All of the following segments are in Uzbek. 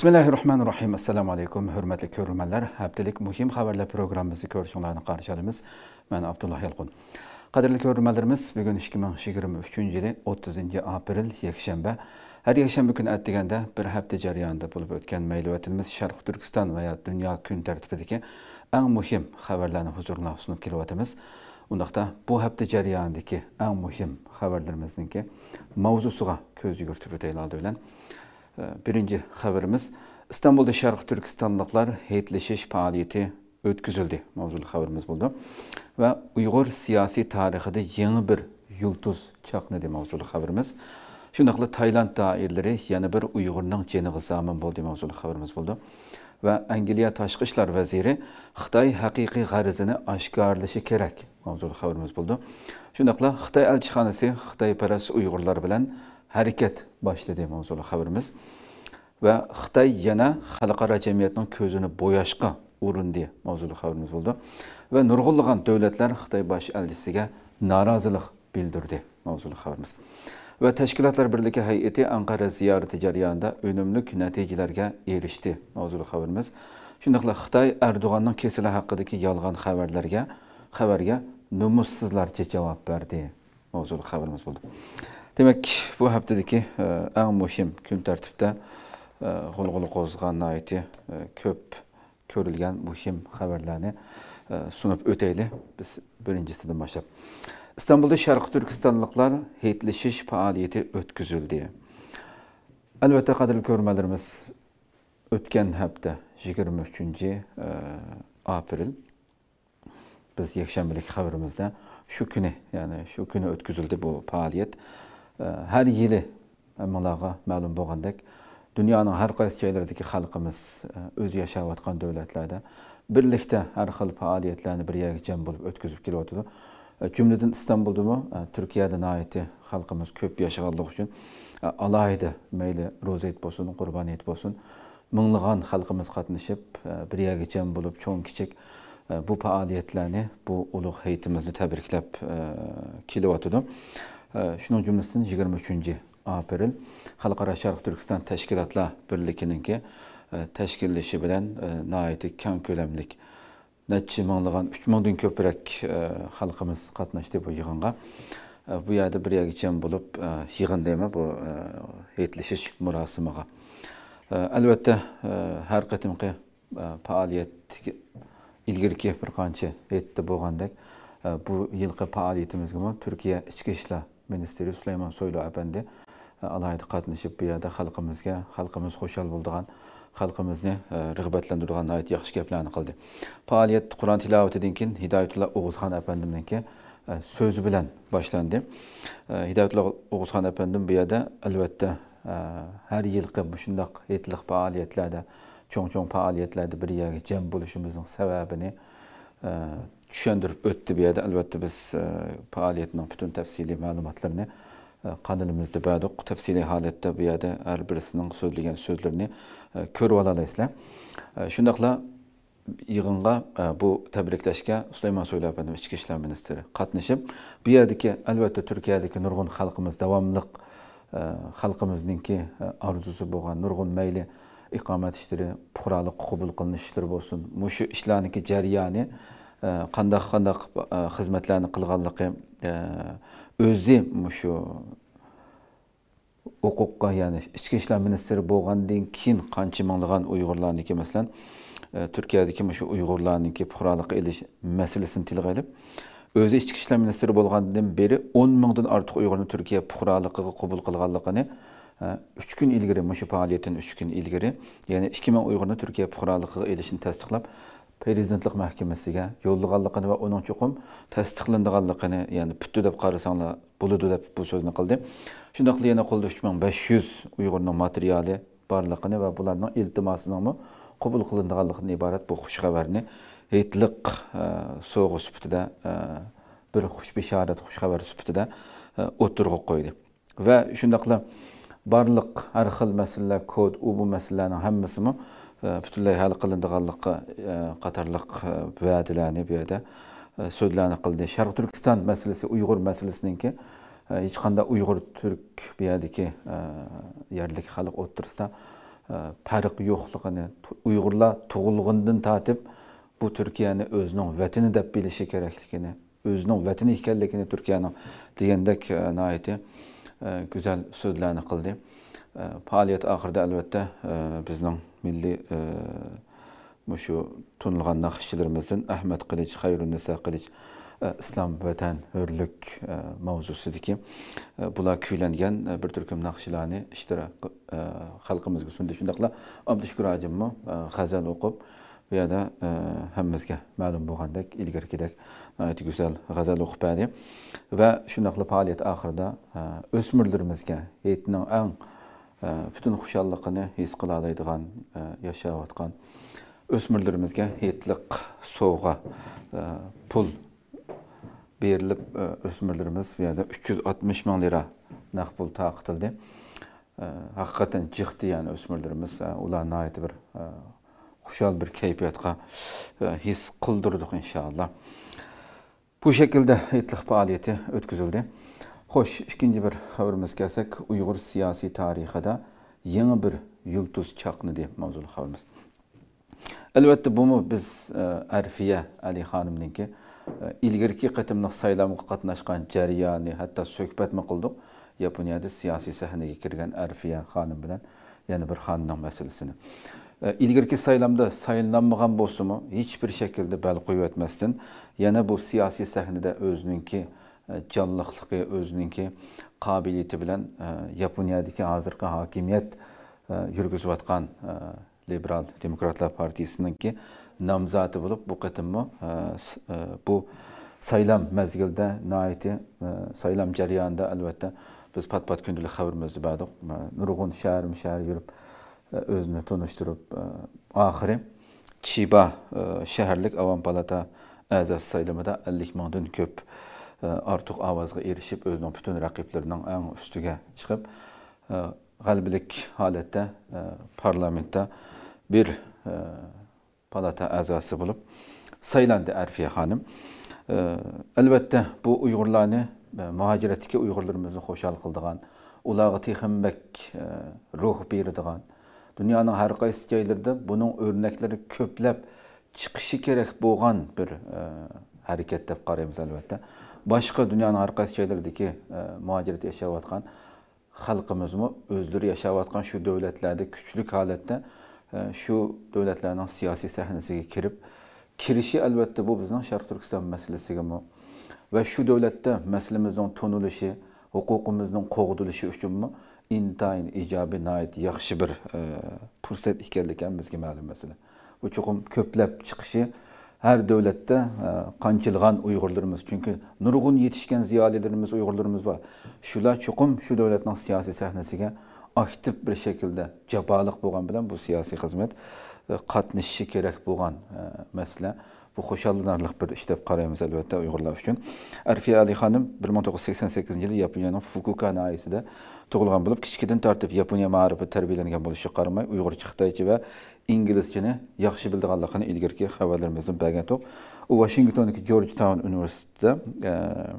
bismillahi rohmanir rohim assalomu alaykum hurmatli ko'rilmanlar haftalik muhim xabarlar programmamizni ko'rishinglarni qarshi olamiz man abdulloh yalqun qadrli ko'rilmanlarimiz bugun ikki ming yigirma uchinchi yili o'ttizinchi aprel yakshanba har yakshanba kuni atdiganda bir hafta jarayonida bo'lib o'tgan mayli vatanimiz turkiston va dunyo kun tartibidagi eng muhim xabarlarni huzuringizga sunib kelyapmiz undaqda bu hafta jarayonidagi eng muhim xabarlarimizniki mavzusiga ko'z yugurtib o'taylik oldi bilan Birinci haberimiz İstanbul'da Şarkı Türkistanlıklar heyetleşiş faaliyeti ötküzüldü. Mavzulu haberimiz buldu. Ve Uygur siyasi tarihinde yeni bir yıldız çaknedi mavzulu haberimiz. Şundakla Tayland dairleri yeni bir Uygur'un ceniği zaman buldu mavzulu haberimiz buldu. Ve Angeliya taşkışlar Vaziri, Veziri Xitay hakiki garizini aşkarlışı kerek mavzulu haberimiz buldu. Şundakla Xitay elçixanesi Xitay Peres Uygurlar bilen hareket başladı mavzulu haberimiz. va xitoy yana xalqaro jamiyatning ko'zini bo'yashga urundi mavzuli haberimiz bo'ldi va nurgulluğun davlatlar xitoy bosh alchisiga norozilik bildirdi mavzuli xabarimiz va tashkilotlar birligi hay'ati anqara ziyorati jarayonida unumli natijalarga erishdi mavzuli xabarimiz shundoqla xitoy erdo'g'anning kesili haqidagi yolg'on xabarlarga xabarga cevap javob berdi mavzuli oldu. bo'ldi demak bu haftadagi e, eng muhim gün tartibda g'ulg'ul qo'zg'agan noiti e, ko'p ko'rilgan muhim xabarlarni e, sunib o'taylik biz birinchisidan boshlab istanbulda sharqi turkistonliklar heytlashish faoliyati o'tkazildi albatta qadrli ko'rmalarimiz o'tgan hafta yigirma uchinchi e, aprel biz yakshanbalik xabarimizda shu kuni ya'ni shu kuni o'tkazildi bu faoliyat har yili hammalarga ma'lum bo'lgandek dunyoning har qaysi joylaridagi xalqimiz e, o'zi yashayotgan davlatlarda birlikda har xil faoliyatlarni bir yerga jam bo'lib o'tkazib kelyotidi e, jumladan istanbuldami e, turkiyada noiti xalqimiz ko'p yashaganligi uchun alohida mayli ro'za it bo'lsin qurbon it bo'lsin minglag'on xalqimiz qatnashib bir yerga jam bo'lib cho'ng kichik bu faoliyatlarni bu ulug' hayitimizni tabriklab kelyotidi shuning jumlasidan yigirma uchinchi Aferin. Türkistan Teşkilatla birlikinin ki birligininki e, tashkillishi bilan e, nihoyatda keng ko'lamlik necha minglagan 3 mingdan ko'proq e, xalqimiz qatnashdi bu yig'inga. Bu yerda bir yerga jam bo'lib yig'in deymi bu yetlishish murosimiga. Albatta har qatimki faoliyat ilgirki bir qancha yetdi bo'lgandek bu yılki yilqi faoliyatimizga Turkiya ichki ishlar ministri Süleyman Soylu efendi alohida qatnashib bu yerda xalqimizga xalqimiz xushal bo'ldigan xalqimizni rag'batlantirgan nihoyat yaxshi gaplarni qildi faoliyat qur'on tilovatidan keyin hidoyatulla o'g'izxon apandimniki so'zi bilan boshlandi hidoyatulla o'g'izxon apandim bu yerda albatta har yilqi shundoq yetliq faoliyatlarda cho'ng cho'ng faoliyatlarda bir yerga jam bo'lishimizning sababini tushuntirib o'tdi bu yerda albatta biz faoliyatning butun tafsiliy ma'lumotlarini Э, qanilimizni baduq tafsiliy holatda bu yerda har birisining so'zlagan so'zlarini e, ko'rib olaysizlar e, shundoqla yig'inga e, bu tabriklashga sulaymon so'ylapinov ichki ishlar ministri qatnashib bu yerdagi albatta turkiyadagi nurg'un xalqimiz davomliq xalqimizningki orzusi bo'lgan nurg'un mayli iqomat ishlari bo'lsin ishlarniki қандай қандай қызметлерді қылғанлығы өзі мушу укукка яғни ішкі ішлер министрі болғаннан кейін қанша мыңдаған ұйғырлардікі мәселен түркиядікі мушу ұйғырлардікі пұқралық еліш мәселесін тілге алып өзі ішкі ішлер министрі болғаннан бері он мыңдан артық ұйғырны түркия пұқралыққа құбыл қылғанлығыны үч күн илгери мушу фаалиятын үч күн илгери яғни 2000 миң ұйғырны түркия пұқралыққа елішін тәсдиқлап prezidentlik mahkamasiga yo'llaganligini va uning chuqum tasdiqlanganligini ya'ni putdi deb qarasanglar bo'ladi deb bu so'zni qildi shundoqli yana qo'lda uch ming besh yuz uyg'urning materiali borligini va bularning iltimosinimi qabul qilinganligidan iborat bu xush xabarni heytliq e, sovg'a sifatida e, bir xushbishorat xush xabar sifatida e, o'tirg'a qo'ydi va shundoqla barliq har xil masalalar kod u bu masalalarning hammasimi Э, butunlay hal qilinadiganligi e, qatorliq e, va'dalarni bu yerda e, so'zlarni qildi sharq turkiston masalasi uyg'ur masalasiniki hech qanday uyg'ur turk bu yerdagi yerlik xalq o'tirishda farq yo'qligini uyg'urlar tug'ilg'indan tortib bu turkiyani o'zining vatani deb bilishi kerakligini o'zining vatani ekanligini turkiyani degandek noayti go'zal so'zlarni qildi faoliyat oxirida albatta bizning milliy e, shu tunilgan naqshchilarimizdan ahmad qilich xayrun nisa qilich e, islom vatan hurlik e, mavzusidagi bular kuylangan bir turkum naqshlarni ishtirok xalqimizga sundi shundoqla abdushukur ajimmi g'azal o'qib bu yerda hammamizga ma'lum bo'lgandek ilgarigidek ayta go'zal g'azal o'qib berdi va shundoqla faoliyat oxirida o'smirlarimizga etning eng бүтін құшалықыны ес қылалайдыған, яшауатқан өсмірлерімізге етлік соға пұл беріліп, өсмірлеріміз 360 мүн лира нақ пұл тақытылды. Аққатын жықты яны өсмірлеріміз, ұланы айты бір құшал бір кейпиятқа ес қылдырдық иншаалла. Бұл шекілді етлік пағалиеті өткізілді. xo'sh ikkinchi bir xabarimizga kelsak uyg'ur siyosiy tarixida yangi bir yulduz chaqni deb mavzuli xabarimiz albatta bumi biz e, arfiya alixonimniki e, ilgarki qatimliq saylovga qatnashgan jarayonni hatto suhbatmi qildik yaponiyada siyosiy sahnaga kirgan arfiya xonim bilan yana bir xonimning masalasini e, ilgirki saylamda saylanmagan bo'lsinmi hech bir shaklda bal qo'yayotmasdan yana bu siyosiy sahnada o'zininki E, jonliqligi o'ziniki qobiliyati bilan e, yaponiyadagi hozirgi hokimiyat e, yurgizayotgan liberal demokratlar partiyasiniki nomzodi bo'lib bu qatimmi bu saylam mazgilida noiti saylam jarayonida albatta biz pat pat kundalik xabarimizni berdik nurg'un shaharma shahar yurib o'zini tunishtirib oxiri chiba shaharlik avon palata a'zosi saylamida ellik mingdan ko'p Ee, artıq avazğa erişip özünün bütün rakiplerinden ən üstügə çıxıb e, qalbilik halətdə e, parlamentdə bir e, palata əzası bulup, saylandı Ərfiyə Hanım. Elbette bu Uygurlarını, mühacirətdəki Uyğurlarımızı xoşal qıldığan, ulağı texəmbək ruh beridigan, dünyanın hər qaysı yerlərində bunun örnekleri köpləb çıxışı kerak bo'lgan bir harakat deb qaraymiz albatta Başka dünyanın arqası şeylerdeki e, mühacirət yaşayatqan xalqımızmı özləri yaşayatqan şu devletlerde küçülük halətdə e, şu dövlətlərin siyasi səhnəsinə girib kirişi əlbəttə bu bizim Şərq Türkistan məsələsigimi ve şu devlette məsələmizin tonuluşu, hüququmuzun qoğduluşu üçünmü intayin ijobiy nayt yaxshi bir e, fursat ekanligini bizga ma'lum mesele, Bu çokum köplab çıkışı. her devlette e, kançılgan Uygurlarımız. Çünkü nurgun yetişken ziyalilerimiz, Uygurlarımız var. Şula çokum şu devletin siyasi sahnesine aktif bir şekilde cebalık bulan bilen bu siyasi hizmet katnişi e, gerek bulan mesele. Bu xoşallanarlıq bir işte deb qaraymiz Uygurlar için. Erfiye Ali Hanım 1988 yılı il Fukuka naisi de doğulğan bulup, kişikiden tartıp Yaponiya maarifı tərbiyələnən buluşu qaramay Uygur çıktı ve inglizchani yaxshi bildiganligini ilgarki xabarlarimizdan bilgandik u vashingtondagi jorj taun universitetida e,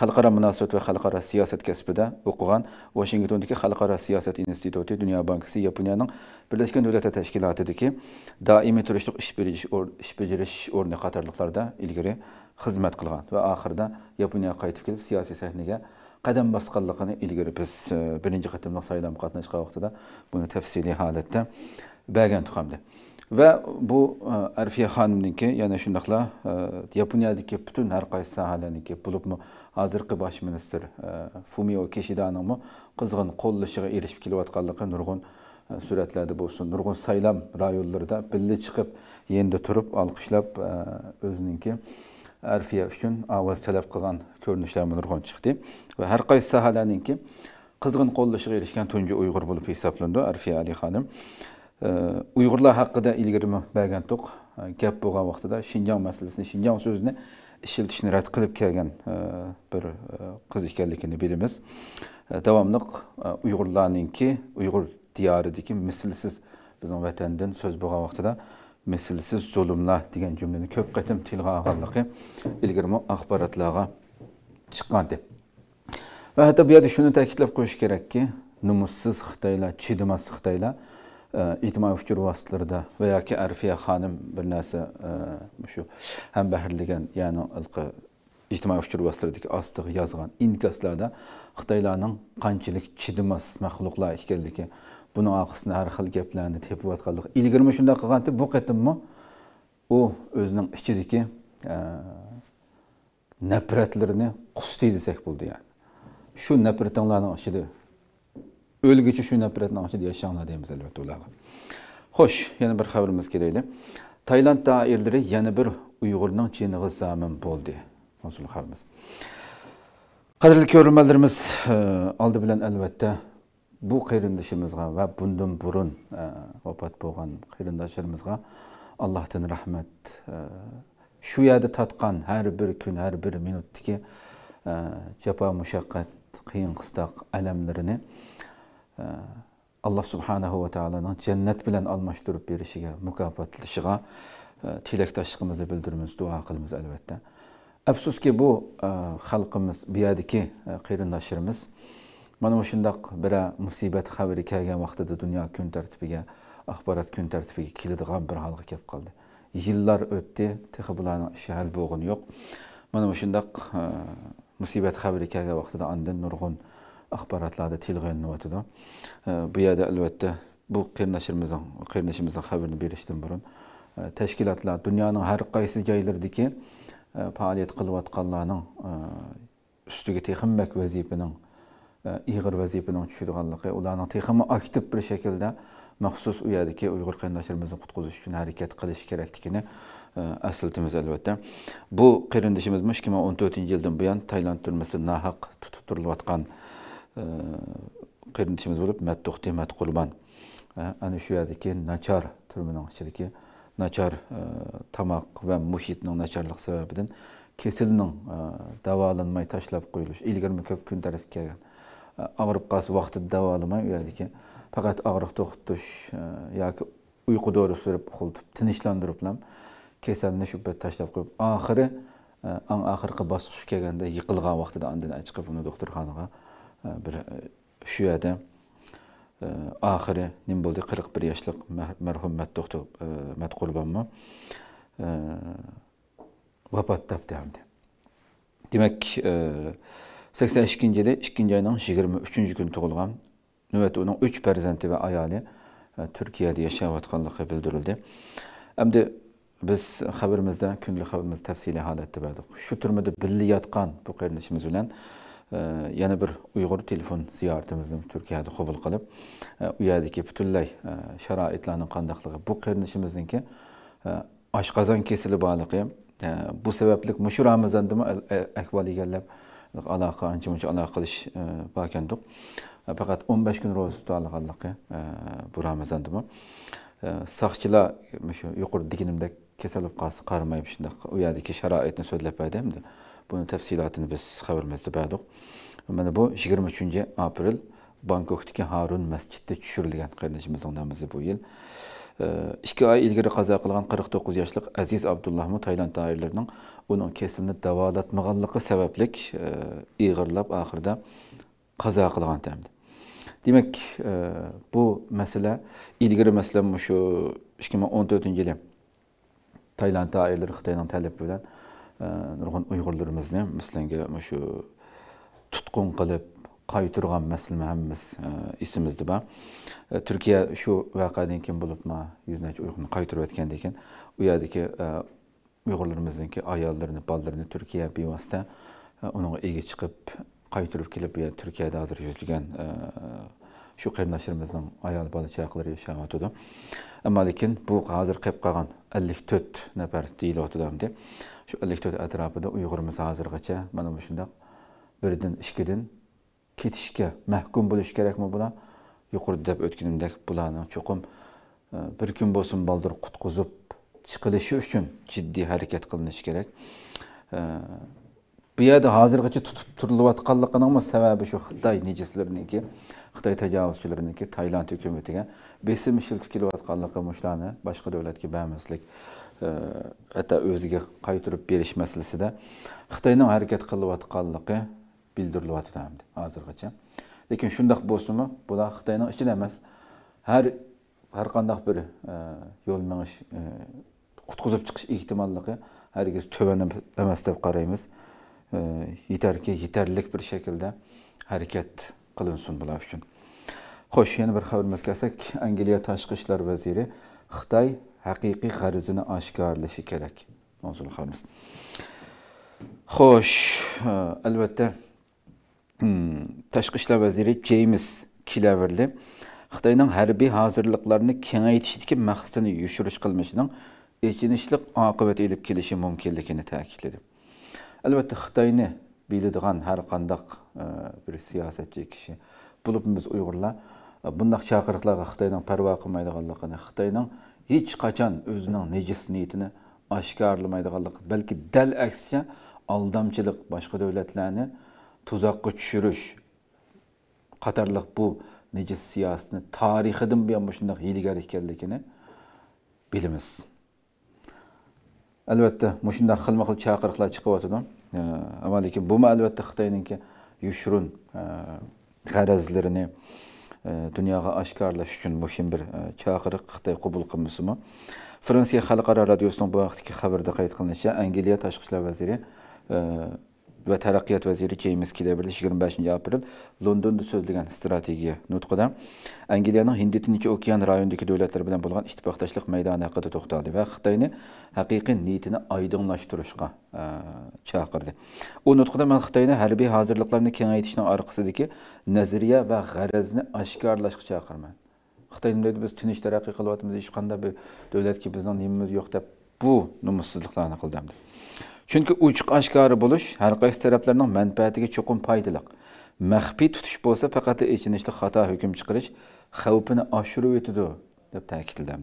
xalqaro munosabat va xalqaro siyosat kasbida o'qigan vashingtondagi xalqaro siyosat instituti dunyo bankisi yaponiyaning birlashgan davlatlar tashkilotidagi doimiy turishliq ish berish ish bajarish o'rni qatorliqlarda ilgari xizmat qilgan va oxirida yaponiyaga qaytib kelib siyosiy sahnaga qadam bosganligini ilgari biz e, birinchi qatimliq saylovga qatnashgan vaqtida buni tafsiliy holatda bergan hamda va bu e, arfiya xonimniki yana shundaqla e, yaponiyadagi butun har qaysi sohalarniki bo'libmi hozirgi bosh ministr e, fumio kishidanimi qizg'in qo'llashiga erishib kelayotganligi nurg'un suratlarda bo'lsin nurg'un saylam rayonlarida birga chiqib endi turib olqishlab o'ziniki arfiya uchun ovoz talab qilgan ko'rinishlar nurg'un chiqdi va har qaysi sohalarniki qizg'in qo'llashiga erishgan tunji uyg'ur bo'lib hisoblandi arfiya ali xonim uyg'urlar haqida ilgari bilgan to'q gap bo'lgan vaqtida shinjon masalasini shinjon so'zini ishiltishni rad qilib kelgan bir qiz ekanligini bilamiz davomli uyg'urlarninki uyg'ur diyoridagi mislsiz bizni vatandan so'z bo'lgan vaqtida mislsiz zulmlar degan jumlani ko'p qatim tilga olganligi ilgari axborotlarga chiqqan deb va hatto bu yerda shuni ta'kidlab qo'yish kerakki nomussiz xitoylar chidamas xitoylar ictimai fikir vasitələrdə və ya ki Ərfiyə xanım bir nəsə şu həmbəhirligən, yəni ilqi ictimai fikir vasitələrdəki astığı yazğan inkaslarda Xitaylarının qançilik çidmas məxluqlar ikənligi bunun arxasında hər xil gəplərini tepib atqanlıq. İlgirmi şunda qılğan bu qətimi o özünün içidəki nəfrətlərini qustaydı desək buldu yəni. Şu nəfrətlərin içində o'lguncha shu nafratni ichida yashanglar deymiz albatta ularga xo'sh yana bir xabarimiz kelaylik tailand doirlari yana bir uyg'urning chinig'i zamin bo'ldi konsul xabarimiz qadrli ko'rmanlarimiz e, oldi bilan albatta bu qarindoshimizga va bundan burun e, vafot bo'lgan qarindoshlarimizga allohdan rahmat e, shu yerda tatqan har bir kun har bir minutdagi jafo mushaqqat qiyin qistoq alamlarini Allah subhanahu və təalanın cənnət bilən almaşdırıb verişigə, mükafatlışığa e, tiləkdaşlığımızı bildirimiz, dua qılımız əlbəttə. Əfsus ki, bu e, xalqımız, biyədiki qeyrindaşlarımız e, mana şundaq bir musibət xəbəri gələn vaxtıda dünya gün tərtibigə, axbarat gün tərtibigə kilidigan bir halğa gəlib qaldı. Yillar ötdi, texi bularning şəhər boğun yo'q. Mana shundaq musibət xəbəri gələn vaxtıda andan nurg'un axborotlarni tilg'ayinlayotidi bu yerda albatta bu qarindoshimizni qarindoshimizni xabarini berishdan burun e, tashkilotlar dunyoning har qaysi joylaridagi e, faoliyat qilayotganlarning e, ustiga teximmak vazifaning iyg'ir vazifaning tushadiganligi ularni texima aktiv bir shaklda maxsus u yerdagi uyg'ur qarindoshlarimizni qutqazish uchun harakat qilish kerakligini aslatimiz albatta bu qarindoshimiz ikki ming o'n to'rtinchi yildan buyon tailand turmasida nahaq tutib turilayotgan qarindoshimiz bo'lib mattuh demat qurban ana shu yerdagi nachar turmining ichidagi nachar tomoq va muhitning nacharligi sababidan kesilning davolanmay tashlab qo'yilishi ilgari ko'p kun tarafga kelgan og'rib qolsa vaqtida davolamay u yerdagi faqat og'riq to'xtatish yoki uyqu dori surib uxultib tinchlantirib ham kasalni shu payt tashlab qo'yib oxiri ang oxirgi bosqichga kelganda yiqilgan vaqtida andan chiqib uni doktorxonaga bir e, şüyədə e, axırı nim buldu 41 yaşlıq mərhum doktor e, Mət Qurbanma vəfat tapdı həm də. Demək 82-ci ildə 2-ci ayının 23-cü gün doğulğan növbəti onun 3 fərzəndi və ayali Türkiyədə yaşayatqanlığı bildirildi. Əmdi biz xəbərimizdə, günlük xəbərimiz təfsili halətdə verdik. Şu türmədə billi yatqan bu qardaşımız ilə Ee, yana bir uyg'ur telefon ziyoratimizni turkiyada qabul qilib e, u yerdagi butunlay sharoitlarni e, qandaqligi bu ki e, aşkazan kesili borligi bu sababli mushu ramazondami ahvol egallab aloqa ancha muncha aloqa qilish bor ekandiq faqat o'n besh kun ro'za tuta olganligi bu ramazondami saqchilar shu yuqori deganimdek kasal bo'lib qolsa qaramaydi shundoq u Bunun təfsilatını biz xəbərimizdə bəduq. Mənə bu 23-cü aprel Bangkokdakı Harun məsciddə düşürülən qardaşımızın namazı bu il. 2 ay ilgiri qaza qılğan 49 yaşlıq Əziz Abdullahmı Tayland dairələrinin onun kəsilini davalatmağanlığı səbəblik iğirlab axırda qaza qılğan təmdir. Demək, bu məsələ ilgiri məsələm şu 2014-cü il Tayland dairələri Xitayla tələb bilən nurg'un uyg'urlarimizni mislanga shu tutqun qilib qaytirgan maslima hammamiz esimizda ba turkiya shu voqeadan keyin bo'libmi yuz necha uyg'urni qaytirayotgan ekan u yerdagi uyg'urlarimizniki ayollarini bolalarini turkiya bevosita uning ega chiqib qaytirib kelib bu turkiyada hozir yuzlagan shu qarindoshlarimizning ayol bola chaqalari yashayotgandi ammo lekin bu hozir qolib qolgan ellik to'rt nafar deyilyotgandi shu ellik to'rt atrofida uyg'urimiz hozirgacha mana bu shundoq birdan ikkidan ketishga mahkum bo'lish kerakmi bular yuqorida deb o'tganimdek bularni cho'qim e, bir kun bo'lsin baldir qutqizib chiqilishi uchun jiddiy harakat qilinishi kerak e, bu yerda hozirgacha tutib turilayotganligining sababi shu xitoy nejislariniki xitoy tajovuzchilariniki tailand hukumatiga besim ishiltib kelayotganligi mushlarni boshqa davlatga bermaslik e, ata o'ziga qaytarib berish masalasida xitoyning harakat qilayotganligi bildirilyapti hozirgacha lekin shundoq bo'lsinmi bular xitoyning ichida emas har har qanday bir e, yo'l minish e, qutqizib chiqish ehtimolligi hargiz tuban emas deb qaraymiz yetarki yetarlik bir shaklda harakat qilinsin bular uchun xo'sh yana bir xabarimizga kelsak angliya tashqi ishlar vaziri xitoy hakiki qarzini oshkorlashi kerak mavzuli xabarimiz xo'sh albatta e, hmm, tashqi ishlar vaziri jeyms kilaverli xitoyning harbiy hozirliqlarini kengaytishdagi maqsadini yushirish qilmishining echinishliq oqibati ilib kelishi mumkinligini ta'kidladi albatta xitoyni biladigan har qandaq e, bir siyosatchi kishi bo'lib biz uyg'urlar e, bundoq chaqiriqlarga xitoyning parvo qilmaydiganligini xitoyning hech qachon o'zining nejis niyatini oshkorlamaydiganligi belki del aksicha aldamchilik başka devletlerine tuzak tushirish Katarlık bu nejis siyosatni tarixidan buyon shundoq hiylagar ekanligini Elbette, albatta mushundoq xilma xil chaqiriqlar chiqyotidi Э, амалеке бума әлбәттә Хытайныңки юшрун э, гаразларыны э, дөньяга үшін өчен бір бер Қытай құбыл кабул ма. Франция халыкара радиосының бу вакыттагы хәбәрдә кайтканлыгынча, Англия ташкы эшләр вазире ve Terakkiyat Veziri Keymiski devirdi 25 aprel Londonda sözlügen strategiya nutqida Angliyanın Hinditinki okyan rayonundaki devletler bilen bolgan ittifaqdaşlık meydana haqqında toxtaldı ve Xitayni haqiqi niyetini aydınlaştırışqa e, O nutqida men Xitayni hərbi hazırlıqlarını kengaytishning arqasidagi nazariya ve g'arazni aşkarlaşqa çağırman. Xitay dedi biz tinish taraqqiy qilyapmiz, hech qanday bir davlatga bizning nimimiz yo'q deb bu numussizliklarni qildi. chunki aşkarı buluş, bo'lish har qaysi taraflarning manfaatiga cho'qim foydaliq maxfiy tutish bo'lsa faqat ichinishli xato hukm chiqarish xavfini oshirib o'tadi deb ta'kidladi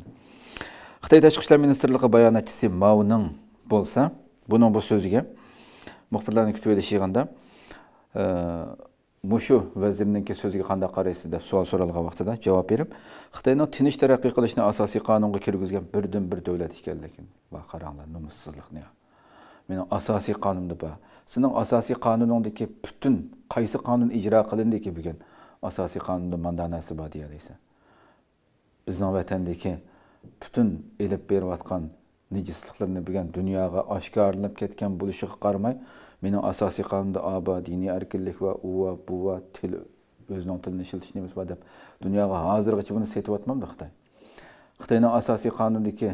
xitoy tashqi ishlar ministrligi bayonotchisi mauning bo'lsa buning bu so'ziga muxbirlarni kutib olish yig'inida e, mushu vazirninki so'ziga qanday qaraysiz deb savol so'ralgan vaqtida javob berib xitoyning tinch taraqqiy qilishni asosiy qonunga kirgizgan birdan bir davlat ekanligini va ne nomussizlikni meni asosiy qonunimda bor sening asosiy qonuningdagi butun qaysi qonun ijro qilindiki bugun asosiy qonunda manda narsa bor deyalaysan bizning vatandagi butun ilib berayotgan nejisliklarni bugun dunyoga oshkorlanib ketgan bo'lishiga qaramay meni asosiy qonunda oba diniy erkinlik va uva buva til o'zining tilini ishlatishimiz bor deb dunyoga hozirgacha buni setib yotmamdi xitoy xitoyni asosiy qonundagi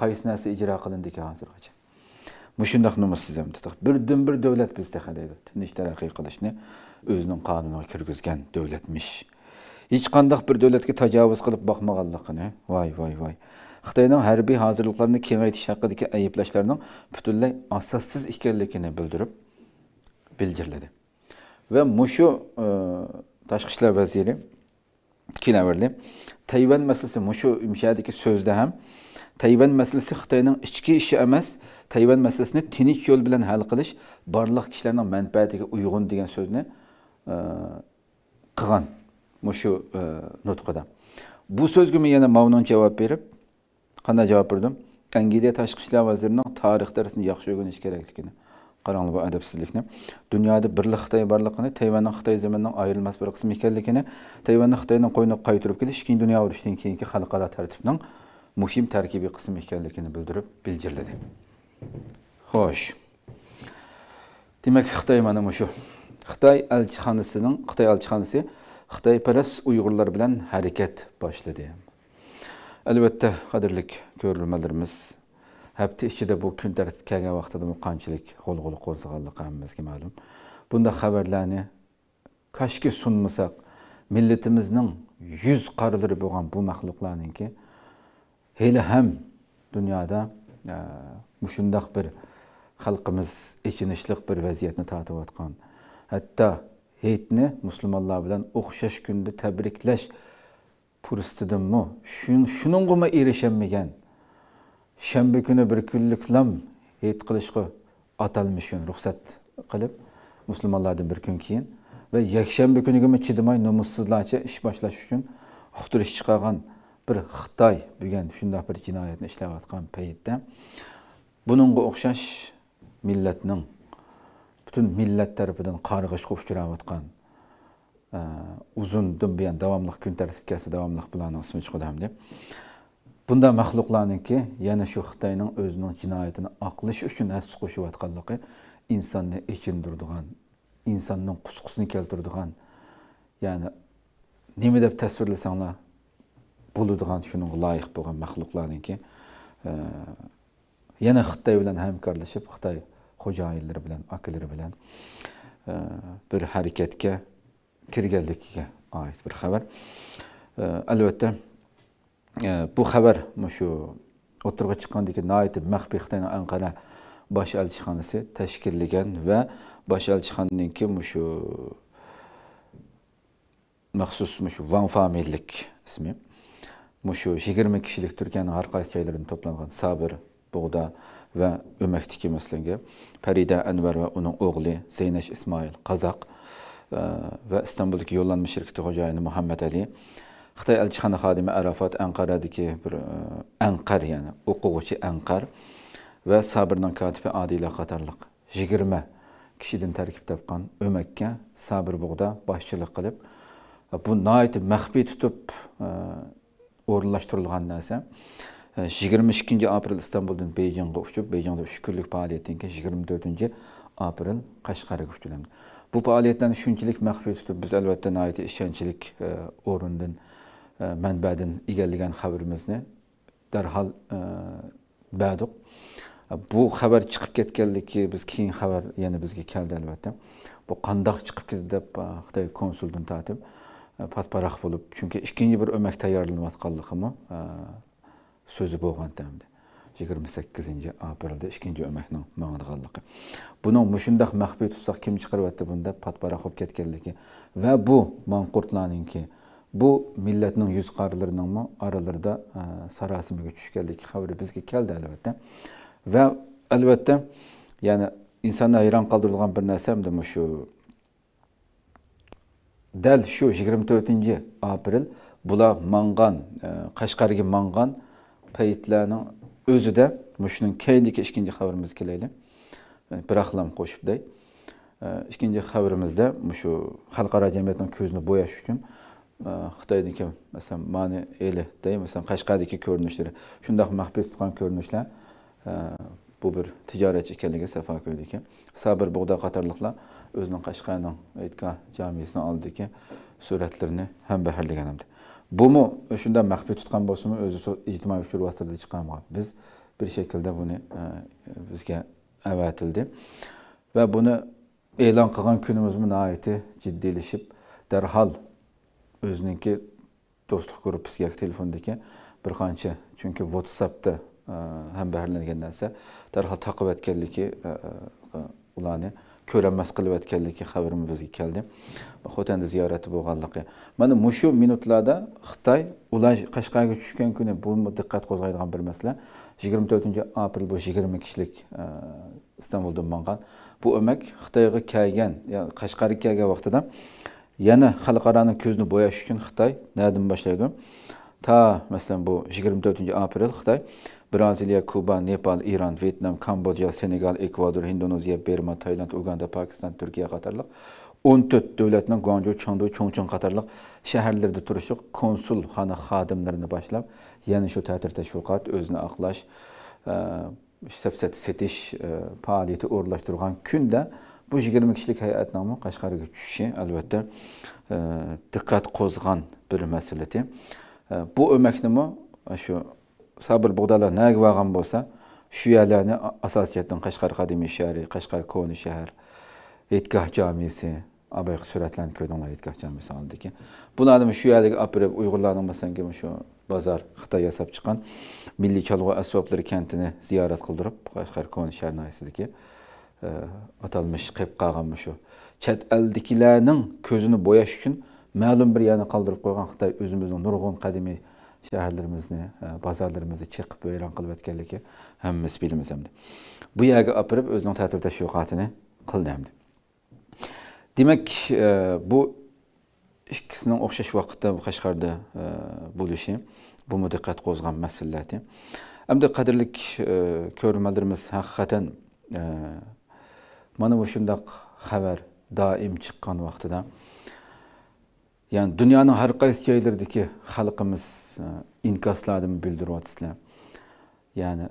qaysi narsa ijro qilindiki hozirgacha mushundoq nomus siz ham birdan bir davlat bizda deydi tinch taraqqiy qilishni o'zining qonuniga kirgizgan davlatmish hech qandaq bir davlatga tajovuz qilib boqmaganligini voy voy voy xitoyning harbiy hozirliqlarini kengaytirish haqidagi ayblashlarning butunlay asossiz ekanligini bildirib bildirdi va mushu e, tashqi ishlar vaziri kelaverdi tayvan masalasi mushu imshadagi so'zda ham tayvan masalasi xitoyning ichki ishi emas tayvan masalasini tinch yo'l bilan hal qilish barliq kishilarning manfaatiga uyg'un degan so'zni e, qilgan shu e, nutqida bu söz gibi yana mavnun javob berib kanda javob berdim Engeliye tashqi ishlar vazirining tarix darsini yaxshi o'rganish kerakligini Karanlı bu adabsizlikni dunyoda birlik Hıhtay varlıkını, tayvanning xitoy zamindan ayrılmaz bir qismi ekanligini Tayvan'ın xitoydan koyunu qaytirib kelish ki dunyo urushidan keyingi xalqaro tartibning muhim tarkibiy qismi ekanligini bildirib bildirildi xo'sh demak xitoy mana mana shu xitoy elchixonasining xitoy elchixonasi xitoyparast uyg'urlar bilan harakat boshladi albatta qadrli ko'rilmalarimiz hafta ichida bu kun tartibga kelgan vaqtida qanchalik g'ulg'ula qo'zg'alganligi hammamizga ma'lum bunday xabarlarni kashki sunmasak millatimizning yuz qarilari bo'lgan bu maxluqlarninki hali ham dunyoda shundoq bir xalqimiz ichinishliq bir vaziyatni tortayotgan hatto heytni musulmonlar bilan o'xshash kunda tabriklash fursatidimi shun shuningimi erishaolmagan shanba kuni bir kunliklam lam heyt qilishga atalmishun ruxsat qilib musulmonlardan bir kun keyin va yakshanba kunigami chidamay nomussizlarcha ish boshlash uchun uqtirish chiqargan bir xitoy degan shundoq bir jinoyatni ishlayotgan paytda buningga o'xshash millatning butun millat tarafidan qarg'ishga uchrayotgan e, uzundan buyon davomli kun tartibkasi davomli bularni ismi chiqdi ham deb bunda maxluqlarniki yana shu xitoyning o'zining jinoyatini oqlash uchun as qo'shayotganligi insonni echindirdigan insonning qusqusini keltiradigan ya'ni nima deb tasvirlasanglar bo'ladigan shuning loyiq bo'lgan maxluqlarniki e, yana xitoy bilan hamkorlashib xitoy xo'jayinlari bilan akalari bilan e, bir harakatga kirganligiga oid bir xabar e, albatta e, bu xabar shu o'tirg'a chiqqandagi noiti maxfiy xitoyni anqara bosh elchixonasi tashkillagan va bosh elchixonnaniki shu maxsus shu van familik ismi shu yigirma kishilik turgan har qaysi joylaridan to'plangan sabr buğda və Öməkdiki məsələyə Fəridə Ənvər və onun oğlu Zeynəş İsmail Qazaq e, və İstanbuldakı yollanma şirkəti xocayini Muhammed Əli Xitay elçixana xadimi Ərafat Ənqaradakı bir e, Ənqar, yəni oxuğucu Ənqar və Sabirnin katibi Adilə qatarlıq 20 kişidən tərkib tapqan Öməkə Sabir buğda başçılıq qılıb bu nəhayət məxfi tutub orunlaşdırılğan e, nəsə. 22 э, ikkinchi aprel istanbuldan beyjingga uchib beyjingda uch kunlik faoliyatdan keyin yigirma aprel qashqarga uchilamiz bu faoliyatlarni shunchalik maxfiy tutib biz albatta nihoyatda ishonchlik e, o'rindan e, manbadan egallagan xabarimizni darhol e, berdik bu xabar chiqib ketganligi biz keyin xabar yana bizga geldi elbette. bu kandak chiqib ketdi deb xitoy konsuldan tortib patparaq bo'lib chunki ikkinchi bir o'mak tayyorlanayotganligimi сөзі болған тәмді 28-нче 2 икенче өмәкнең мәңгәнлыгы. Бұның мушындак мәхби тутсак ким чыгарып атты бұнда? патпара хоп бу bu millatning yuz qarilariningmi oralarida e, sarosimaga tushganlik xabari bizga keldi albatta va albatta ya'ni insonni hayron bir narsa shu dal shu yigirma to'rtinchi aprel бұла маңған, қашқарғы маңған, paytlarning o'zida shuning keyingi ikkinchi xabarimizga kelaylik bir e, ahlam qo'shibday e, ikkinchi xabarimizda shu xalqaro jamiyatning ko'zini bo'yash uchun e, xitoyniki masalan mani elida masalan qashqardagi ko'rinishlari shundoq maxfiy tutgan ko'rinishlar bu bir tijoratchi ekanligi safakoydiki sabir bug'da qatorliqlar o'zining qashqarning aytgan jamiyasini oldidagi suratlarini ham baharlagan hamdi bumi shundan maxfiy tutgan bo'lsinmi o'zi ijtimoiy uchur vositalarda chiqqan biz bir shaklda buni e, bizga avatildi va buni e'lon qilgan kunimizmi nihoyatda jiddiylashib darhol o'ziniki do'stlik gruppasiga telefondagi bir qancha chunki whatsappda e, ham bahrlangan narsa darhol taqib aytganligi e, ularni ko'lanmas qilib aytganligi xabarmi bizga keldi xotanda ziyorati bo'lganligi mana mushu minutlarda xitoy ular qashqarga tushgan kuni bu diqqat qo'zg'aydigan bir masala yigirma to'rtinchi aprel bu yigirma kishilik e, istanbuldan bo'lgan bu o'mak xitoyga kelgan ya'ni qashqarga kelgan vaqtida yana xalqaroni ko'zini bo'yash uchun xitoy nadan boshlaydi ta masalan bu yigirma to'rtinchi aprel xitoy Brezilya, Kuba, Nepal, İran, Vietnam, Kambodja, Senegal, Ekvador, Indoneziya, Burma, Tayland, Uganda, Pakistan, Türkiye, qatarlıq 14 dövlətinin Guangzhou, Chengdu, Chongqing qatarlıq şəhərlərdə turuşuq konsulxana xadimlərini başlab, yəni şu tətir təşviqat, özünü aqlaş, səfsət e, setiş e, fəaliyyəti uğurlaşdırğan gündə bu 20 kişilik heyətnamı Qashqarıya düşüşü Elbette dikkat qozğan bir məsələdir. E, bu əməknimi şu sabr bug'dalar naga borgan bo'lsa shu yerlarni asosiyatdan qashqar qadimiy shahri qashqar koni shahar yetgoh jomisi abayq suratlarni ko'rdinglar yetgoh jomisi oldiki bularni shu yerga olib berib uyg'urlarni masalan shu bozor xitoy yasab chiqqan milliy cholg'u asboblari kantini ziyorat qildirib qashqar koni sharnoisidagi e, atalmish qilib qolgan shu chet eldikilarning ko'zini bo'yash uchun ma'lum bir yerni qoldirib qo'ygan xitoy o'zimizning nurg'un qadimiy shaharlarimizni e, bozorlarimizni chiqib e'lon qilib o'tganligi hammamiz bilamiz hamda bu yerga olib borib o'zining tartib tashviqotini qildi hamda demak e, bu ikkisining o'xshash vaqtda qashqarda e, bo'lishi bu diqqat qo'zg'an masalalardi hamda qadrlik ko'rmalarimiz haqiqatan mana bu shundoq xabar doim chiqqan vaqtida ya'ni dunyoning har qaysi e, joylaridagi xalqimiz inkaslarini bildiryapsizlar ya'ni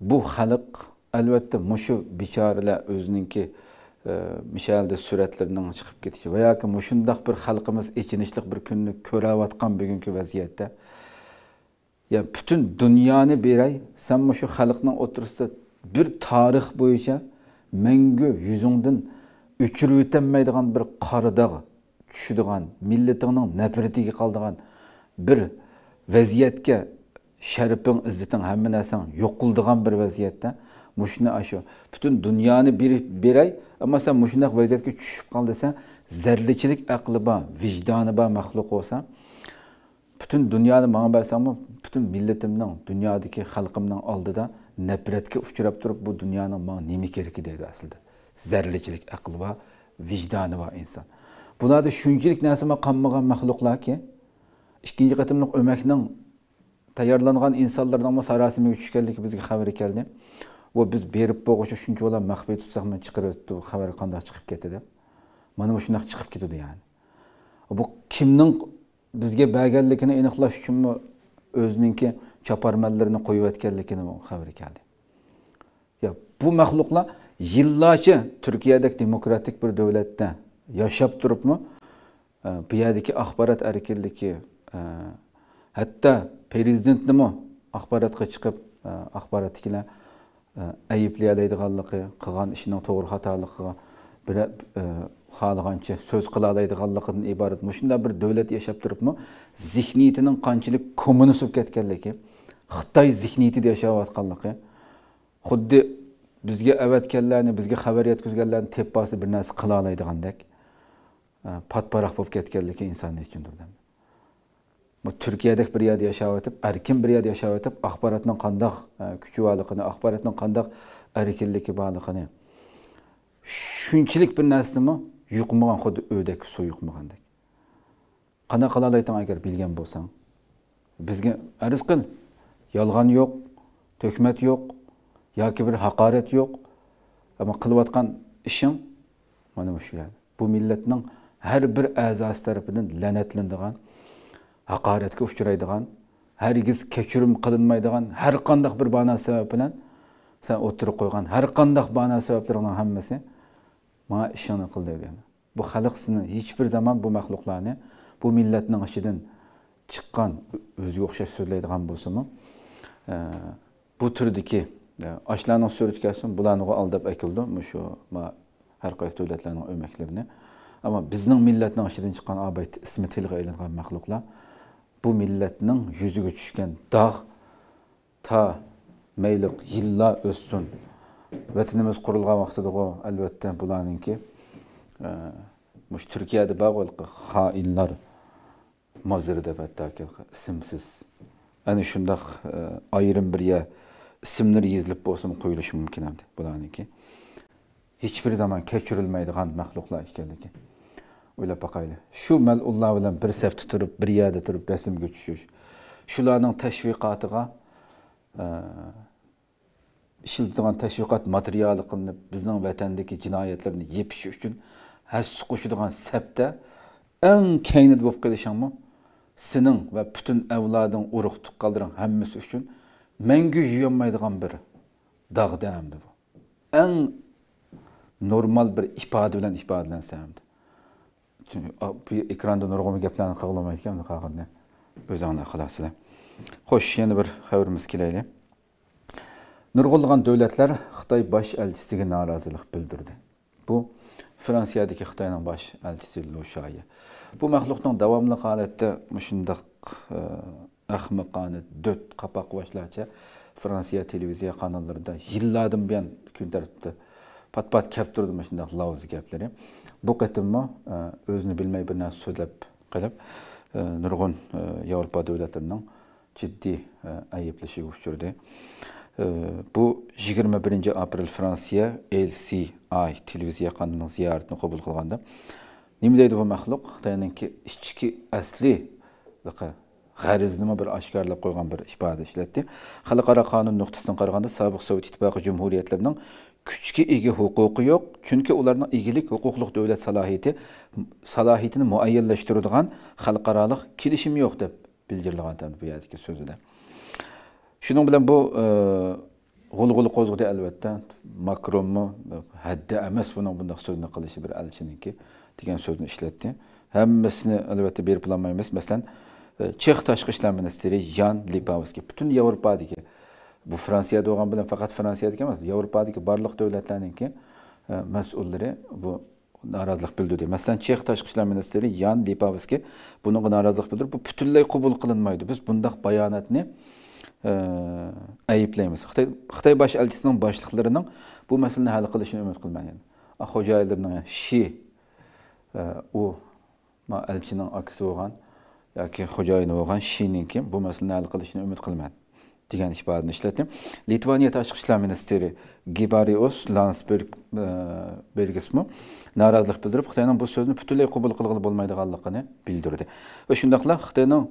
bu xalq albatta mushu özününki e, Mişel'de suratlarning chiqib ketishi Veya yoki muşundak bir xalqimiz echinishliq bir kunni ko'rayotgan bugungi vaziyatda yani butun dunyoni beray sen muşu xalqning o'tirisida bir tarix bo'yicha mengü yuzingdan o'chirib bir karıdağı. tushadigan millatingning nafratiga qoldigan bir vaziyatga sharifing izzating hamma narsang yo'q qildigan bir vaziyatda mushuni shu butun dunyoni berib beray ammo san mushundoq vaziyatga tushib qol desa zarlichilik aqli bor vijdoni bor maxluq bo'lsa butun dunyoni manga bersanmi butun millatimning dunyodagi xalqimning oldida nafratga uchrab turib bu dunyoni manga nima keragi deydi aslida zarlichilik aqli bor vijdoni bor inson bularda shunchalik narsama qolmagan maxluqlarki ikkinchi qatimliq o'makning tayyorlangan insonlarning sarosimiga tushganligi bizga xabar keldi va biz berib bo'g'icha shuncha bo'lib maxfiy tutsaqmi chiqarib o'tdi xabar qandoq chiqib ketdi deb mana bu shunaqa chiqib ketdi ya'ni bu kimning bizga berganligini aniqlash uchunmi o'zininki choparmanlarini qo'yayotganligini xabar keldi bu maxluqlar yillarcha turkiyadagi demokratik bir davlatda yashab turibmi bu yerdagi axborot erkinligi e, hatto prezidentnimi axborotga chiqib e, axborotdagilar ayiblay e, oladiganligi qilgan ishini to'g'ri xatoligini xohlagancha so'z qila oladiganligidan iborat shunday bir davlat yashab turibmi zihniyatining qanchalik kommunist bo'lib ketganligi xitoy zihniyatida yashayotganligi xuddi bizga avatganlarni bizga xabar yetkazganlarni tepasi bir narsa qila oladigandak patparaq э, bo'lib ketganligi insonni uchundir bu turkiyadek bir yerda yashayotib erkin bir yerda yashayotib axborotni qandoq e, kuchi borligini axborotni qandoq erkinligi borligini shunchalik bir narsanimi yuqmagan xuddi o'dak suv yuqmagandek qanaqa qilib aytaman agar bilgan bo'lsang bizga arz qil yolg'on yo'q to'kmat yo'q yoki bir haqorat yo'q ammo qilayotgan ishing mana shu bu millatning hər bir əzası tərəfindən lənətləndiğən, haqarətə uçraydığan, hər giz keçirim qılınmaydığan, hər qandaq bir bana səbəb ilə sən oturub qoyğan hər qandaq bana səbəblərin hamısı mənə işini qıl deyir. Bu xalq səni heç bir zaman bu məxluqlarını, bu millətin içindən çıxan özü oxşar söyləydigan bolsunmu? E, bu türdəki açlarının sürütkəsin, bularını aldab əkildi. Məşu ma hər qaysı dövlətlərin əməklərini Ama bizden milletin aşırıdan çıkan abay ismi tilgı eğlengen mahlukla bu milletin yüzü göçüşken dağ ta meylik yılla özsün. Vatınımız kurulga vaxtıdık o elbette bulanın ki e, muş Türkiye'de bağı hainler mazırı da bedda isimsiz. Yani şundak e, ayırın bir ya isimleri yizlip hiçbir zaman keçirilmeydiğan məxluqlar ikəndir Öyle bakaylı. Şu melullah olan bir sef tuturup, bir yerde tuturup resim götürüyor. Şuların teşvikatına e, işildiğin teşvikat materyali kılınıp bizden vatandaki cinayetlerini yepiş için her sıkışıdığın septe en keynid bulup gelişen mi? Senin ve bütün evladın uruk tukkaların hemmesi için mengü yiyemeydikten biri. Dağ demdi bu. En normal bir ifada bilan ifodalansa ham chunki bu ekranda nurg'un gaplarni qilolmaydi ekan bunaqa qildi o'zinglar qilasizlar xo'sh yana bir xabarimiz kelaylik nurg'unlagan davlatlar xitoy bosh elchisiga norozilik bildirdi bu fransiyadagi xitoyning bosh elchisi lu shoyi bu maxluqning davomli holatda shundoq e, ahmoqona do't qapoq boshlarcha fransiya televiziya kanallarida yillardan buyon kun tartibda патпат pat тұрдым turdi mana shundoq lavzi gaplari bu qatimmi o'zini bilmay bir narsa so'zlab qilib nurg'un yevropa davlatlarining jiddiy ayblashiga uchradi bu 21 aprel fransiya lci televiziya kanalının ziyaretini qabul qilganda nima bu maxluq xitoyninki ichki asli g'ariznimi bir qo'ygan bir xalqaro qonun nuqtasidan qaraganda sobiq sovet ittifoqi jumhuriyatlarining kuchga ega huquqi yo'q chunki ularni egalik huquqliq davlat salohiyati salohiyatini muayyanlashtiradigan xalqaroliq kelishim yok deb bildirilgan bu yerdagi so'zida shuning bilan bu g'ulg'ul e, qo'zg'adi albatta makronni haddi emas buning bunda so'zni kılışı bir elchiniki ki so'zni ishlatdi hammasini albatta berib bilolmaymiz masalan chex e, tashqi ishlar ministri yan lipavskiy butun yevropadagi bu fransiya bo'lgan bilan faqat fransiyaniki emas yevropadagi barliq davlatlarniki e, mas'ullari bu norozilik bildirdi masalan chex tashqi ishlar ministri yan depavski bunga norozilik bildirib bu butunlay qabul qilinmaydi biz bundoq bayonotni e, ayiblaymiz xitoy xitoy bosh elchisining boshliqlarining bu masalani hal qilishini umid qilmagan xo'jayinlarning shi e, u elchining akasi bo'lgan yoki xo'jayini bo'lgan kim bu masalani hal qilishini umid qilmadi degan iborani ishlating litvaniya tashqi ishlar ministeri gebarios landsberg belgismi norozilik bildirib xitoyning bu so'zni butunlay qabul qilg'ili bo'lmaydiganligini bildirdi va shundoqla xitoyning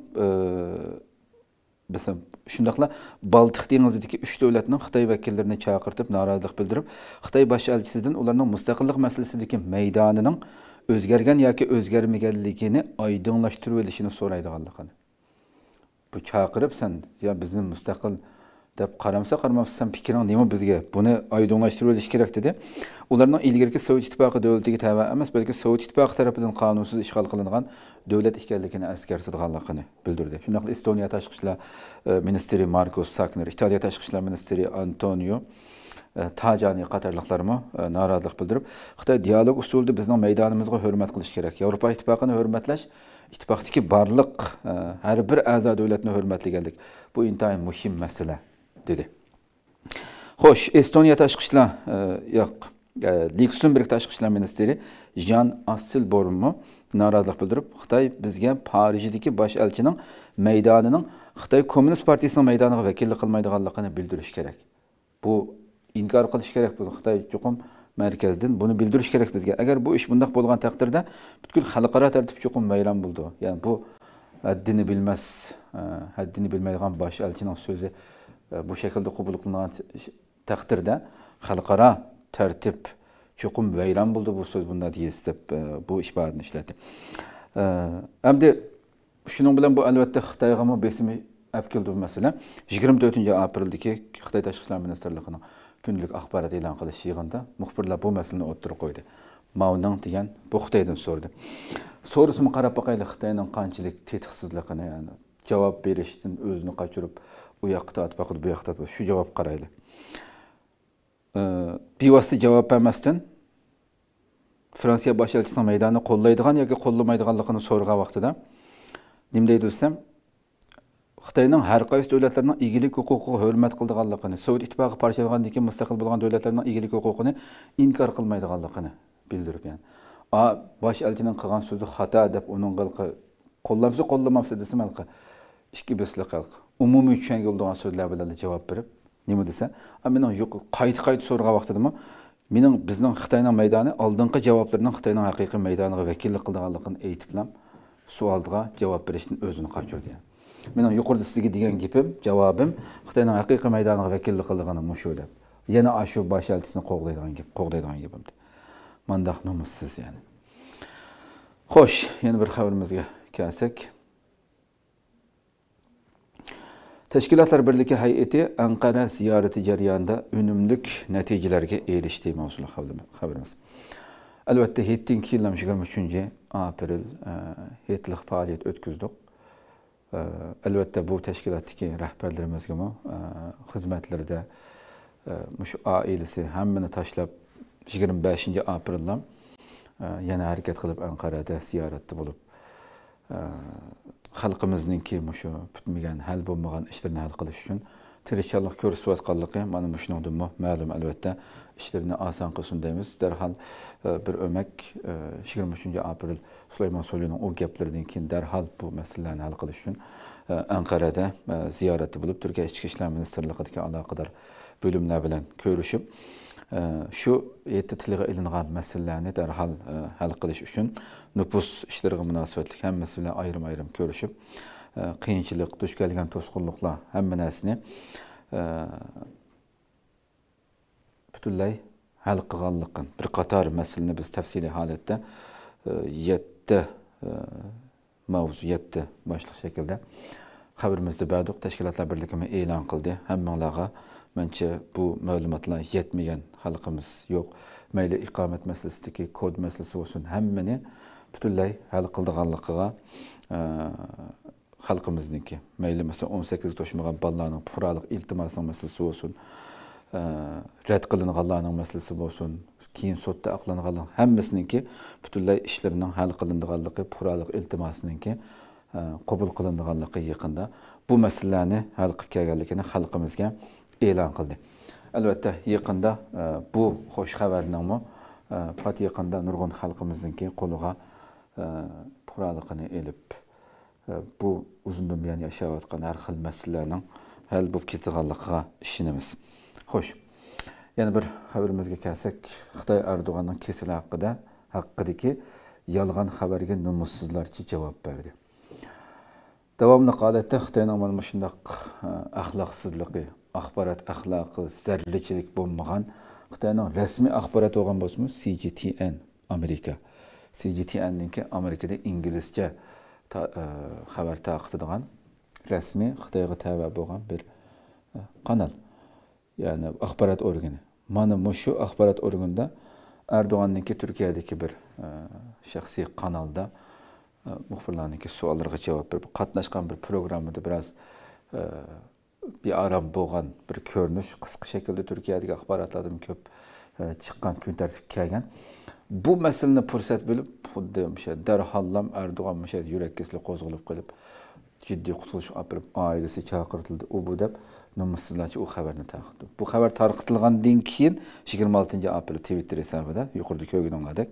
biz shundoqla baltiq dengizidagi uch davlatning xitoy vakillarini chaqirtib norozilik bildirib xitoy bosh elchisidan ularning mustaqillik masalasidagi maydonining o'zgargan yoki o'zgarmaganligini oydinlashtirib olishini so'raydiganligini bu chaqiribsan yo bizni mustaqil deb qaramsa qaramabsan fikring nima bizga buni oydinlashtirib olish kerak dedi ularning ilgarki sovet ittifoqi davlatiga tava emas balki sovet ittifoqi tarafidan qonunsiz ishg'ol qilingan davlat ekanligini eskartirganligini bildirdi shunaqa estoniya tashqi ishlar e, ministri markus sakner italiya tashqi ishlar ministri antonio e, tajani qatorliqlarmi e, norozilik bildirib xitoy dialog usulida bizning maydonimizga hurmat qilish kerak yevropa ittifoqini hurmatlash ittifaqdakı barlıq ə, e, hər bir əza dövlətinə hörmətliyik. Bu intayın mühim məsələ dedi. Xoş, Estoniya Təşqi İşlər e, yox, e, Liksunberg Təşqi İşlər Ministri Jan Asselbornmu narazılıq bildirib, Xitay bizə Parijdəki baş elçinin meydanının Xitay Kommunist Partiyasının meydanına vəkillik qılmaydığını bildirmək kerak. Bu inkar qilish kerak bu Xitoy chuqum markazdan buni bildirish kerak bizga Eğer bu iş bundoq bulgan taqdirda bütün xalqaro tartib chuqur meylan buldu. ya'ni bu haddini e, bilmez, e, haddini bilmaydigan bosh elchining so'zi e, bu şekilde qabul qilingan taqdirda xalqaro tartib chuqur vayron bo'ldi bu söz bunda deb bu iş iboratni ishlatdi de shuning bilan bu albatta xitoyga besimi olib keldi bu masala yigirma to'rtinchi apreldagi xitoy tashqi ishlar ministrligining күнлік ақпарат илан қылы шиғында мұқпырла бұл мәсіліні отыр қойды. Мауның деген бул кытайдын сұрды. соорусуна карап Қытайның кытайдын канчалык жауап берештің өзіні қачырып, ұяқты уякка татып акырып буякка жауап қарайлы. жооп ә, карайлы жауап берместен франция баш мейданы колдойдуган яки колдомойдуганлыгын сұрға убактыда эмне дейди десем Xitayning har qaysi davlatlarning egalik huquqiga hurmat qildiganligini sovet ittifoqi parchalangandan keyin mustaqil bo'lgan davlatlarning egalik huquqini inkor qilmaydiganligini bildirib yani. a bosh elchining qilgan so'zi xato deb uning qilqi qo'llamsa qo'llamasa desam halqa ikki bisli qilq umumiy tushunga bo'lgan so'zlar bilan javob berib nima desa a mening yo'q qayta qayt so'ragan vaqtidami mening bizning xitoyning maydoni oldingi javoblarning xitoyning haqiqiy maydoniga vakillik qilganligini aytib bilan savolga javob berishdan o'zini qochirdi yani. meni yuqorida sizga degan gapim javobim xitoyni haqiqiy maydoniga vakillik qildigani mushu deb yana shu bashaltisini qo'g'laydigan gap qo'g'laydigan gapim mandaq nomussiz ya'ni xo'sh yana bir xabarimizga kelsak tashkilotlar birligi hay'ati anqara ziyorati jarayonida unumli natijalarga erishdi mavzuli xabarimiz albatta hetdan keyin yigirma uchinchi aprel e, hetlik faoliyat o'tkazdik Э, albatta bu tashkilotdagi rahbarlarimizgami э, xizmatlarda э, shu oilasi hammani tashlab yigirma beshinchi aprelda yana harakat qilib anqarada ziyoratda bo'lib xalqimizningki shu bitmagan hal bo'lmagan ishlarni hal qilish uchun tirişallik ko'rsatayotganligim mana mushuningdimi ma'lum albatta ishlarini oson qilsin deymiz darhol e, bir o'mak e, yigirma uchinchi aprel sulaymon so'lini u gaplaridan keyin darhol bu masalalarni hal qilish uchun e, anqarada ziyorati bo'lib turkiya ichki ishlar ministrligidagi aloqador körüşüm. Şu ko'rishib shu yetti tilga ilingan masalalarni darhol hal qilish hem nupus ishlariga munosabatli körüşüm. Ee, qiyinchilik duch kelgan to'sqinliklar hamma narsani ee, butunlay hal bir qator masalani biz tafsiliy holatda ee, yetti mavzu yetti boshliq shaklda xabarimizda berdik tashkilotlar birligimi e'lon qildi hammanglarga mancha bu ma'lumotlar yetmagan xalqimiz yok. mayli ikamet masalasidagi kod masalasi bo'lsin hammani butunlay hal qildiganligiga xalqimizniki mayli masalan o'n sakkizga to'shmagan bolalarni puhralik iltimosini masalasi bo'lsin e, rad qilinganlarning masalasi bo'lsin keyin sudda aqlanganlar hammasiniki butunlay ishlarning hal qilinganligi puhralik iltimosiniki e, qabul qilinganligi yaqinda bu masalalarni hal qilib kelganligini xalqimizga e'lon qildi albatta yaqinda e, bu xush xabarnimi pat yaqinda nurg'un xalqimizniki qo'liga puhraligini ilib bu uzun dönmeyen yaşayatkan her kıl meselelerinin hel bu kiti kallıkıga işinimiz. Hoş. Yani bir haberimizge kelsek, Xtay Erdoğan'ın kesili hakkı da, hakkı da ki, yalgan haberge numusuzlar ki cevap verdi. Devamlı kalette Xtay'ın amalmışındak ahlaksızlığı, ahbarat ahlakı, zerlikçilik CGTN Amerika. CGTN'ninki Amerika'da İngilizce E, xabar tarqatadigan rasmiy xitoyga tava bo'lgan bir e, kanal ya'ni axborot organi mana shu axborot organida erdo'g'anniki turkiyadagi bir e, shaxsiy kanalda muxbirlarniki savollarga javob berib qatnashgan bir programmada biroz bearam bo'lgan bir ko'rinish qisqa shaklda turkiyadagi axborotlardan ko'p chiqqan kun tartibga kelgan bu məsələni fürsət bilib, xuddi şey, dərhallam Erdoğan şey, yürək kəsli qozğulub qılıb, ciddi qutuluş apırıb, ailəsi çağırtıldı, o bu dəb, numussuzlar ki, o xəbərini taxdı. Bu xəbər tarqıtılğandan keyin 26-cı aprel Twitter hesabında, yuxarıda köygün onladık.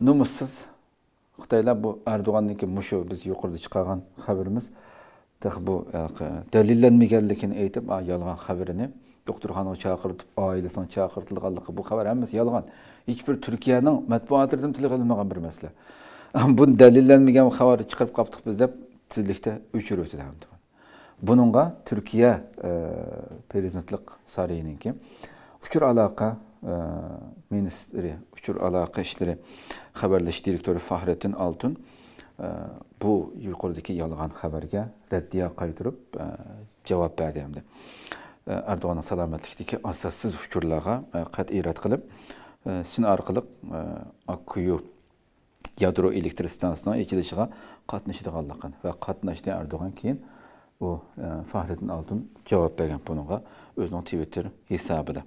Numussuz Xitaylar bu Erdoğannınki muşu biz yuqurda çıxarğan xəbərimiz təx bu e, dəlillənməyənlikini aytıb, yalğan xəbərini doktorxonaga chaqirtib oilasini chaqirtilganligi bu xabar hammasi yolg'on hech bir turkiyaning matbuotidan til qilinmagan bir masala buni dalillanmagan xabar chiqarib qolibdik biz deb tezlikda o'chirib o'tdi buningga turkiya e, prezidentlik sariyiniki uchur aloqa e, ministri uchur aloqa ishlari xabarlash direktori fahriddin oltin e, bu yuqoridagi yolg'on xabarga raddiya qaytirib e, javob berdi hamda Erdoğana salamatlikdiki asassız fikirlərə e, qəti rədd qılıb, e, sin arqılıq e, Akkuyu yadro elektrik stansiyasının ikiləşigə qatnaşdığanlığını və qatnaşdı Erdoğan keyin o Fahreddin Altun cavab verən bununğa özünün Twitter hesabında.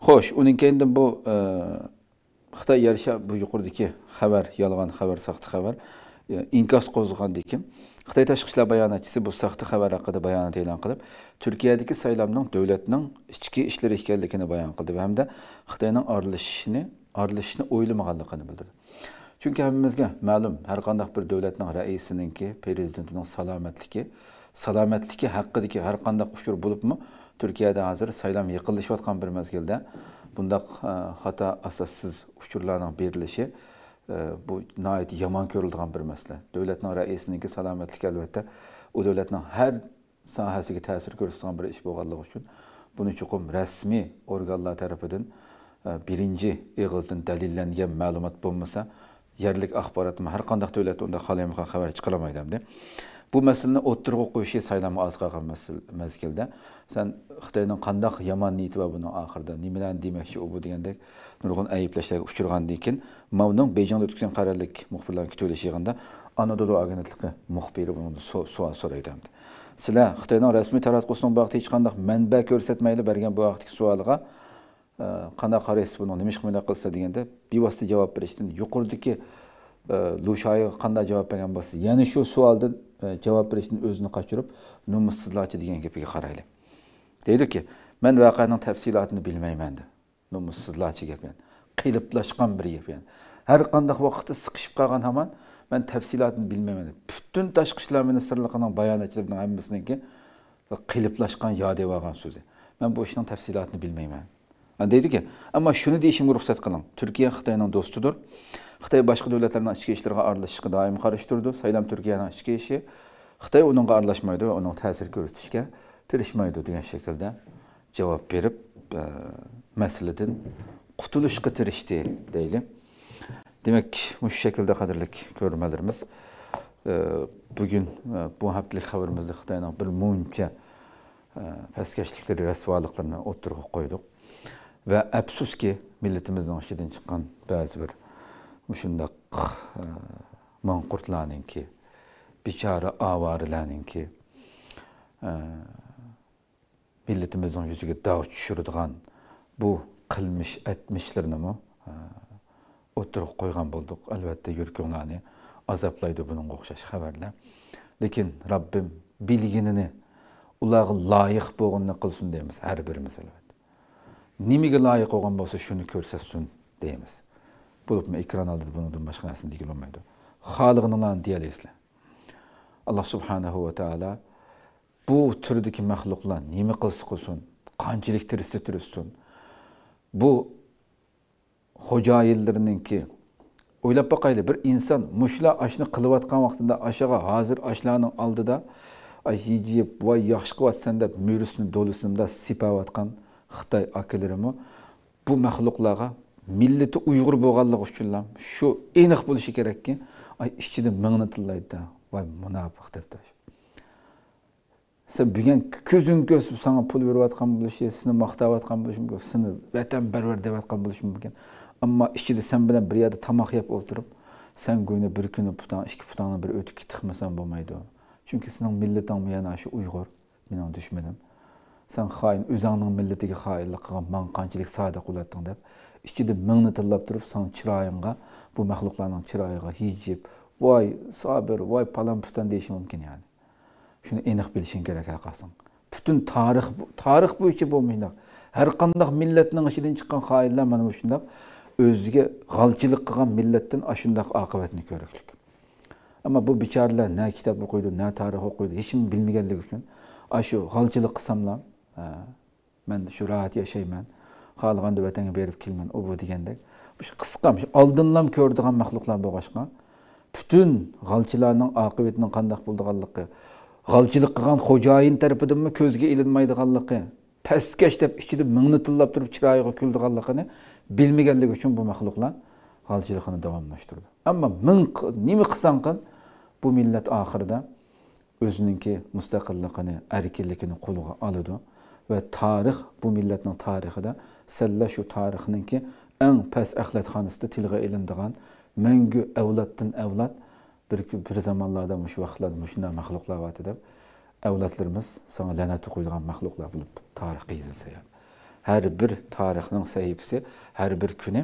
Xoş, onun kendi bu Xitay yarışa bu yuqurdakı xəbər, yalğan xəbər, saxta xəbər inkas qozğandı kim? xitoy tashqi ishlar bayonotchisi bu soxta xabar haqida bayonot e'lon qilib turkiyadagi saylovning davlatning ichki ishlari ekanligini bayon qildi va hamda xitoyning orilishishini orilishishni o'ylamaganligini bildirdi chunki hammamizga ma'lum har qanday bir davlatning raisininki prezidentining salomatligi salomatligi haqidagi har qanday qushur bo'libmi turkiyada hozir saylov yiqilishayotgan bir mazgilda bundoq e, xato asossiz uchurlarning berilishi bu nəhayət yaman görüldüyən bir məsələ. Dövlətin rəisinin ki, salamətlik əlbəttə o dövlətin hər sahəsinə təsir göstərən bir iş boğallıq üçün bunu çoxum rəsmi orqanlar tərəfindən e, birinci yığıldan dəlillənən məlumat olmasa, yerlik axbarat hər qandaq dövlət onda xalayımxan xəbər çıxara bilməyəmdi. bu masalani o'ttirg'a qo'yishga saylama oz qolgan mazgilda san xitoyning qandoq yomon niyati bor buni oxirida nimalarni demoqchi u bu degandek nurg'un ayblashlarga uchragandan keyin mavnun bejingda o'tgan qarorlik muxbirlarni kutilish yig'inida anadolu agentligi muxbiri buni savol so'raydi sizlar xitoyning rasmiy taratqusining bu haqda hech qanday manba ko'rsatmayli bergan bu vaqtdagi savoliga e, qanday qaraysiz bunun. nima ish qilmanglar qilsizlar deganda bevosita javob berishdan yuqoridagi e, lushoyiga qanday javob bergan bo'lsa yana shu savoldan E, javob berishdan o'zini qochirib nomussizlarchi degan gapiga qarayli deydiki man voqeaning tafsilotini bilmayman deb nomussizlarchi gap yani qiyliblashgan bir gap har qanday vaqtda siqishib qolgan hamon man tafsilotini bilmayman deb butun tashqi ishlar ministrligining bayonotchilarining hammasiniki qiyliblashgan yodib olgan so'zi man bu ishning tafsilotini bilmayman deydiki ammo shuni deyishimga ruxsat qiling turkiya xitoyning do'stidir xitoy boshqa davlatlarning ichki ishlariga aralashishga doim qarash turdi saylam turkiyaning ichki ishi xitoy unga aralashmaydi va uning ta'sir ko'rsatishga tirishmaydi degan shaklda javob berib e, masaladan qutulishga tirishdi deydi demak shu shaklda qadrli ko'rmalarimiz e, bugun e, bu haftalik xabarimizda xitoyning bir muncha pastkashliklari rasvoliklarni o'ttirib qo'ydik Ve əbsüz ki, millətimizdən işidən çıxan bəzi bir müşündə e, mankurtlanın ki, biçarə avarilərinin ki, e, millətimizin yüzüge dav düşürdüğən bu qılmış etmişlərini mi e, oturup qoyğan bolduq. Elbette yürkünlərini azaplaydı bunun qoxşaş xəbərlə. Lakin Rabbim bilginini ulağı layiq boğununu qılsın deyimiz hər birimiz əlbəttə nimiga loyiq bo'lgan bo'lsa shuni ko'rsatsin deymiz bo'lib ekran oldida bunidan boshqa narsani deyolmaydi xolig'inilarni deyalasizlar alloh subhanahu va taolo bu turdagi maxluqlar nima qilsa qilsin qanchalik tirishsa tirishsin bu xo'jayinlarninki o'ylab boqayli bir inson mushlar ashni qilayotgan vaqtida ashaga hozir ashlarning oldida ay yeb voy yaxshi qilyapsan deb muyrisini do'lisimda sepayotgan xitoy akalarimi bu maxluqlarga millati uyg'ur bo'lganligi uchun ham shu aniq bo'lishi kerakki ay ishchini mingni tillaydi voy munofiq debdi sen bugun ko'zing ko'sib sanga pul berayotgan bo'lishi seni maqtayotgan bo'lishi mumkin seni vatanparvar deyotgan bo'lishi mumkin ammo ichida sen bilan bir yerda tomoq yeb o'tirib sen go'yni bir kuni putan ikki putanni bir o'tib ketmasan bo'lmaydi chunki sening millating yana shu uyg'ur mening dushmanim sen hain, özünün milletine hainlik kılgan, mankançilik sadık olatdın işte İçide mingni tillab turup, sen çırayınga, bu mahluklarning çırayıga hijib, vay sabır, vay palan pustan deyişi mümkün yani. Şunu eniq bilişin gerek haqqasın. Bütün tarih, tarih bu işi bu mündak. Her kandak milletinin içinden çıkan hainler mana şundaq özüge galçılık kılgan milletin aşındaq akıbetini körüklük. Ama bu biçarlar ne kitap okuydu, ne tarih okuydu, hiç mi bilmeyenlik için aşı galçılık kısamla мен ушу раат жашайман каалаганды ватанга берип келмен обу дегендек ушу кыска алдынлам көрдүгөн махлуктар болгошко бүтүн галчылардын акыбетинин кандак болдуганлыгы галчылык кылган хожайын тарапыданмы көзгө илинмайдыганлыгы пәскеш деп ішіде мыңны тылдап тұрып чырайығы күлдіғанлығыны білмегенлігі үшін бұл мақұлықлар ғалшылығын давамлаштырды амма мың неме қылсаң қыл бұл милләт ақырда өзініңкі мұстақиллығын әрекелігін қолға алады və tarix bu millətinin tarixi də səlləşu tarixinin ki, ən pəs əxlətxanısıdır tilğə ilindiğən, məngü əvlətdən əvlət, bir, bir zamanlardamış, vaxtlardamış, nə məxluqlar var edib, əvlətlərimiz sana lənəti qoyduğan məxluqlar bulub tarixi yazılsa. Hər bir tarixinin səhifisi, hər bir günü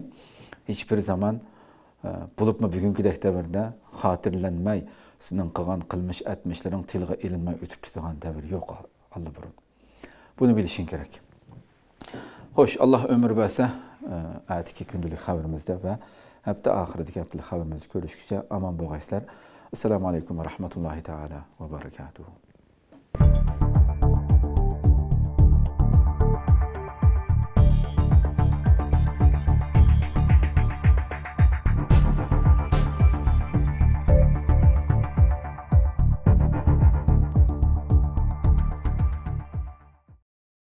heç bir zaman ə, e, bulubmu bugünkü dövrdə xatirlənmək, sizin qılan qılmış etmişlərin tilğə ilinmə ötüb tutuğan dəvr yox Allah burun. Bunu bilişin gərək. Xoş, Allah ömür versə, e, əti 2 gündəlik xəbərimizdə və həftə axırıdakı həftəlik xəbərimizdə görüşdükcə aman boğayslar. Assalamu alaykum və rahmetullahi taala və barakatuhu.